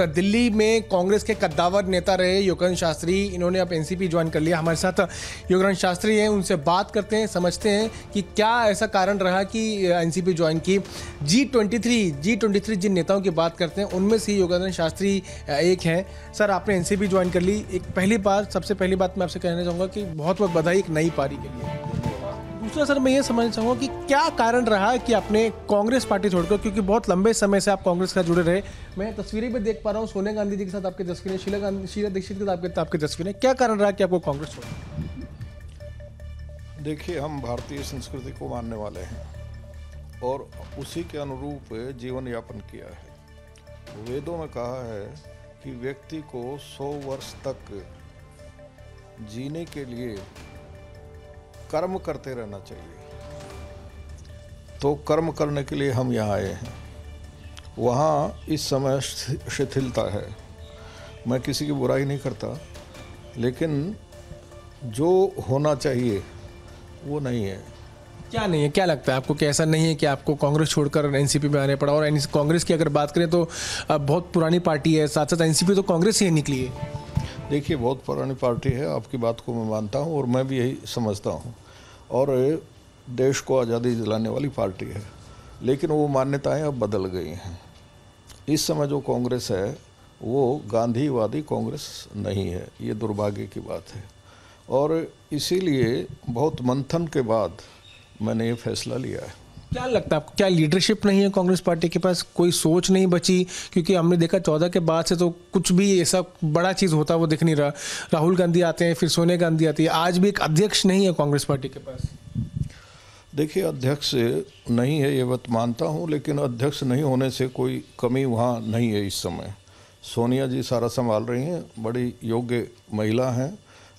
दिल्ली में कांग्रेस के कद्दावर नेता रहे योगन शास्त्री इन्होंने अब एनसीपी ज्वाइन कर लिया हमारे साथ योगन शास्त्री हैं उनसे बात करते हैं समझते हैं कि क्या ऐसा कारण रहा कि एनसीपी ज्वाइन की G twenty three G twenty three जिन नेताओं की बात करते हैं उनमें से योगानंद शास्त्री एक हैं सर आपने एन ज्वाइन कर ली एक पहली बार सबसे पहली बात मैं आपसे कहना चाहूँगा कि बहुत बहुत बधाई एक नई पारी के लिए दूसरा सर मैं ये समझना चाहूँगा कि क्या कारण रहा कि आपने कांग्रेस पार्टी छोड़कर क्योंकि बहुत लंबे समय से आप कांग्रेस का जुड़े रहे मैं तस्वीरें भी देख पा रहा हूँ सोनिया गांधी जी के साथ आपके तस्वीरें शीला गांधी शीला दीक्षित के साथ आपके तस्वीरें क्या कारण रहा कि आपको कांग्रेस छोड़ना देखिए हम भारतीय संस्कृति को मानने वाले हैं और उसी के अनुरूप जीवन यापन किया है वेदों में कहा है कि व्यक्ति को सौ वर्ष तक जीने के लिए कर्म करते रहना चाहिए तो कर्म करने के लिए हम यहाँ आए हैं वहाँ इस समय शिथिलता है मैं किसी की बुराई नहीं करता लेकिन जो होना चाहिए वो नहीं है क्या नहीं है क्या लगता है आपको कि ऐसा नहीं है कि आपको कांग्रेस छोड़कर एनसीपी में आने पड़ा और कांग्रेस की अगर बात करें तो बहुत पुरानी पार्टी है साथ साथ एनसीपी तो कांग्रेस ही निकली है देखिए बहुत पुरानी पार्टी है आपकी बात को मैं मानता हूँ और मैं भी यही समझता हूँ और देश को आज़ादी दिलाने वाली पार्टी है लेकिन वो मान्यताएं अब बदल गई हैं इस समय जो कांग्रेस है वो गांधीवादी कांग्रेस नहीं है ये दुर्भाग्य की बात है और इसीलिए बहुत मंथन के बाद मैंने ये फैसला लिया है क्या लगता है आपको क्या लीडरशिप नहीं है कांग्रेस पार्टी के पास कोई सोच नहीं बची क्योंकि हमने देखा चौदह के बाद से तो कुछ भी ऐसा बड़ा चीज़ होता वो दिख नहीं रहा राहुल गांधी आते हैं फिर सोनिया गांधी आती है आज भी एक अध्यक्ष नहीं है कांग्रेस पार्टी के पास देखिए अध्यक्ष नहीं है ये बात मानता हूँ लेकिन अध्यक्ष नहीं होने से कोई कमी वहाँ नहीं है इस समय सोनिया जी सारा संभाल रही हैं बड़ी योग्य महिला हैं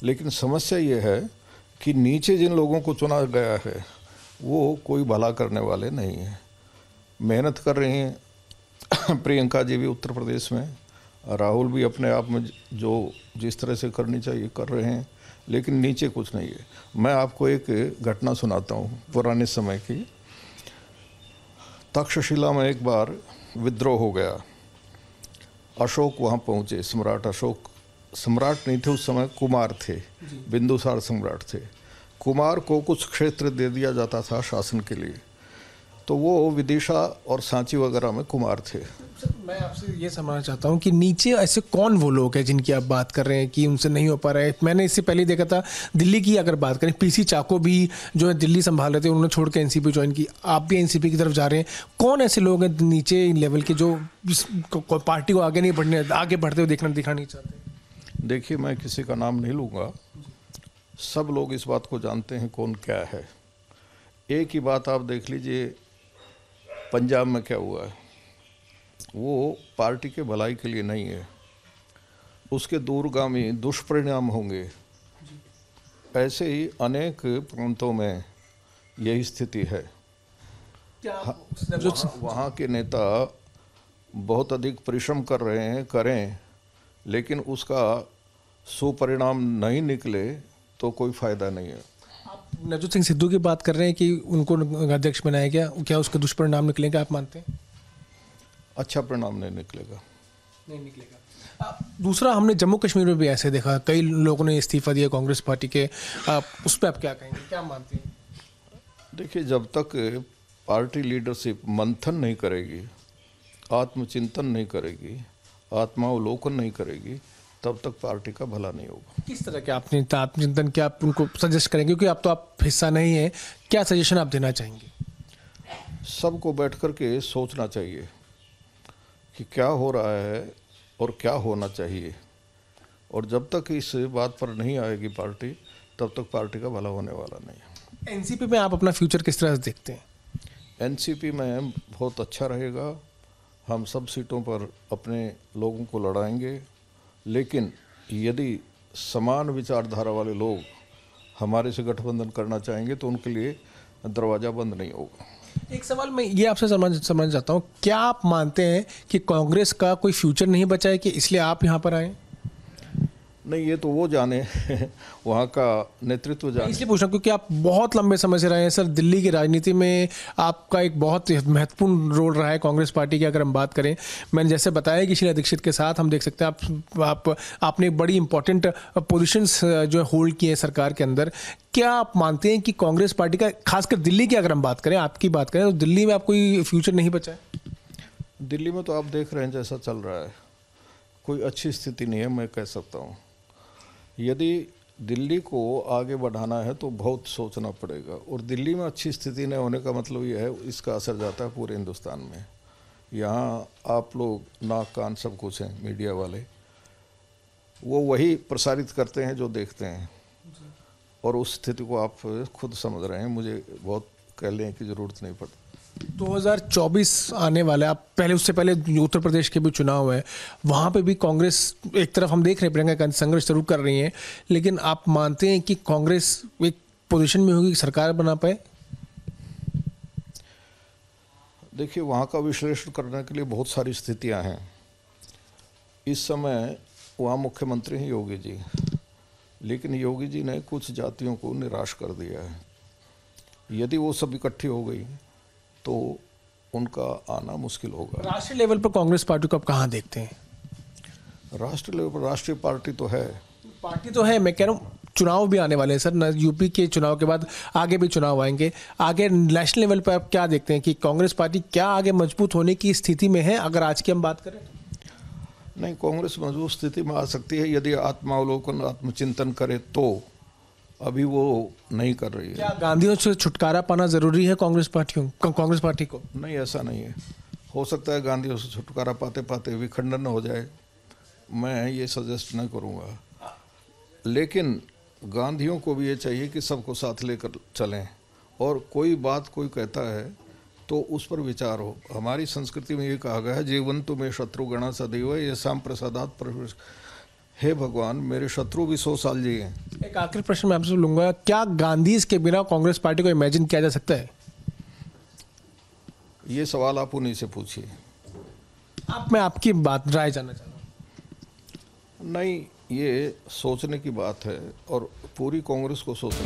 लेकिन समस्या ये है कि नीचे जिन लोगों को चुना गया है वो कोई भला करने वाले नहीं हैं मेहनत कर रही हैं प्रियंका जी भी उत्तर प्रदेश में राहुल भी अपने आप में जो जिस तरह से करनी चाहिए कर रहे हैं लेकिन नीचे कुछ नहीं है मैं आपको एक घटना सुनाता हूँ पुराने समय की तक्षशिला में एक बार विद्रोह हो गया अशोक वहाँ पहुँचे सम्राट अशोक सम्राट नहीं थे उस समय कुमार थे बिंदुसार सम्राट थे कुमार को कुछ क्षेत्र दे दिया जाता था शासन के लिए तो वो विदिशा और सांची वगैरह में कुमार थे मैं आपसे ये समझना चाहता हूँ कि नीचे ऐसे कौन वो लोग हैं जिनकी आप बात कर रहे हैं कि उनसे नहीं हो पा रहा है मैंने इससे पहले देखा था दिल्ली की अगर बात करें पीसी चाको भी जो है दिल्ली संभाल रहे थे उन्होंने छोड़ के एनसीपी ज्वाइन की आप भी एनसीपी की तरफ जा रहे हैं कौन ऐसे लोग हैं नीचे लेवल के जो पार्टी को आगे नहीं बढ़ने आगे बढ़ते हुए देखना दिखाना नहीं चाहते देखिए मैं किसी का नाम नहीं लूँगा सब लोग इस बात को जानते हैं कौन क्या है एक ही बात आप देख लीजिए पंजाब में क्या हुआ है वो पार्टी के भलाई के लिए नहीं है उसके दूरगामी दुष्परिणाम होंगे ऐसे ही अनेक प्रांतों में यही स्थिति है हाँ, जो वहाँ के नेता बहुत अधिक परिश्रम कर रहे हैं करें लेकिन उसका सुपरिणाम नहीं निकले तो कोई फ़ायदा नहीं है नवजोत सिंह सिद्धू की बात कर रहे हैं कि उनको अध्यक्ष बनाया गया क्या उसका दुष्परिणाम निकलेगा आप मानते हैं अच्छा परिणाम नहीं निकलेगा नहीं निकलेगा दूसरा हमने जम्मू कश्मीर में भी ऐसे देखा कई लोगों ने इस्तीफा दिया कांग्रेस पार्टी के आप, उस पर आप क्या कहेंगे क्या मानते हैं देखिए जब तक पार्टी लीडरशिप मंथन नहीं करेगी आत्मचिंतन नहीं करेगी आत्मावलोकन नहीं करेगी तब तक पार्टी का भला नहीं होगा किस तरह के आप नेता आप चिंतन क्या आप उनको सजेस्ट करेंगे क्योंकि आप तो आप हिस्सा नहीं है क्या सजेशन आप देना चाहेंगे सबको बैठ कर के सोचना चाहिए कि क्या हो रहा है और क्या होना चाहिए और जब तक इस बात पर नहीं आएगी पार्टी तब तक पार्टी का भला होने वाला नहीं है एनसीपी में आप अपना फ्यूचर किस तरह से देखते हैं एनसीपी में बहुत अच्छा रहेगा हम सब सीटों पर अपने लोगों को लड़ाएंगे लेकिन यदि समान विचारधारा वाले लोग हमारे से गठबंधन करना चाहेंगे तो उनके लिए दरवाज़ा बंद नहीं होगा एक सवाल मैं ये आपसे समझ समझ जाता हूँ क्या आप मानते हैं कि कांग्रेस का कोई फ्यूचर नहीं बचा है कि इसलिए आप यहाँ पर आए नहीं ये तो वो जाने वहाँ का नेतृत्व जाने इसलिए पूछ रहा हूँ क्योंकि आप बहुत लंबे समय से रहे हैं सर दिल्ली की राजनीति में आपका एक बहुत महत्वपूर्ण रोल रहा है कांग्रेस पार्टी की अगर हम बात करें मैंने जैसे बताया कि शीला दीक्षित के साथ हम देख सकते हैं आप, आप आपने बड़ी इंपॉर्टेंट पोजिशंस जो है होल्ड किए हैं सरकार के अंदर क्या आप मानते हैं कि कांग्रेस पार्टी का खासकर दिल्ली की अगर हम बात करें आपकी बात करें तो दिल्ली में आप कोई फ्यूचर नहीं बचा है दिल्ली में तो आप देख रहे हैं जैसा चल रहा है कोई अच्छी स्थिति नहीं है मैं कह सकता हूँ यदि दिल्ली को आगे बढ़ाना है तो बहुत सोचना पड़ेगा और दिल्ली में अच्छी स्थिति नहीं होने का मतलब यह है इसका असर जाता है पूरे हिंदुस्तान में यहाँ आप लोग नाक कान सब कुछ हैं मीडिया वाले वो वही प्रसारित करते हैं जो देखते हैं और उस स्थिति को आप खुद समझ रहे हैं मुझे बहुत कह लें कि ज़रूरत नहीं पड़ती 2024 आने वाला है आप पहले उससे पहले उत्तर प्रदेश के भी चुनाव है वहाँ पे भी कांग्रेस एक तरफ हम देख रहे हैं प्रियंका गांधी संघर्ष शुरू कर रही हैं लेकिन आप मानते हैं कि कांग्रेस एक पोजीशन में होगी सरकार बना पाए देखिए वहाँ का विश्लेषण करने के लिए बहुत सारी स्थितियाँ हैं इस समय वहाँ मुख्यमंत्री हैं योगी जी लेकिन योगी जी ने कुछ जातियों को निराश कर दिया है यदि वो सब इकट्ठी हो गई तो उनका आना मुश्किल होगा राष्ट्रीय लेवल पर कांग्रेस पार्टी को आप कहाँ देखते हैं राष्ट्रीय लेवल पर राष्ट्रीय पार्टी तो है पार्टी तो है मैं कह रहा हूँ चुनाव भी आने वाले हैं सर न यूपी के चुनाव के बाद आगे भी चुनाव आएंगे आगे नेशनल लेवल पर आप क्या देखते हैं कि कांग्रेस पार्टी क्या आगे मजबूत होने की स्थिति में है अगर आज की हम बात करें नहीं कांग्रेस मजबूत स्थिति में आ सकती है यदि आत्मावलोकन आत्मचिंतन करे तो अभी वो नहीं कर रही है क्या गांधियों से छुटकारा पाना जरूरी है कांग्रेस पार्टियों कांग्रेस पार्टी को नहीं ऐसा नहीं है हो सकता है गांधियों से छुटकारा पाते पाते विखंडन हो जाए मैं ये सजेस्ट न करूँगा लेकिन गांधियों को भी ये चाहिए कि सबको साथ लेकर चलें और कोई बात कोई कहता है तो उस पर विचार हो हमारी संस्कृति में ये कहा गया है जीवन तुम्हें गणा सदैव ये शाम प्रसादात हे भगवान मेरे शत्रु भी सौ साल जी हैं एक आखिरी प्रश्न मैं आपसे लूंगा क्या गांधी के बिना कांग्रेस पार्टी को इमेजिन किया जा सकता है ये सवाल आप उन्हीं से पूछिए आप मैं आपकी बात राय जानना चाहता नहीं ये सोचने की बात है और पूरी कांग्रेस को सोचने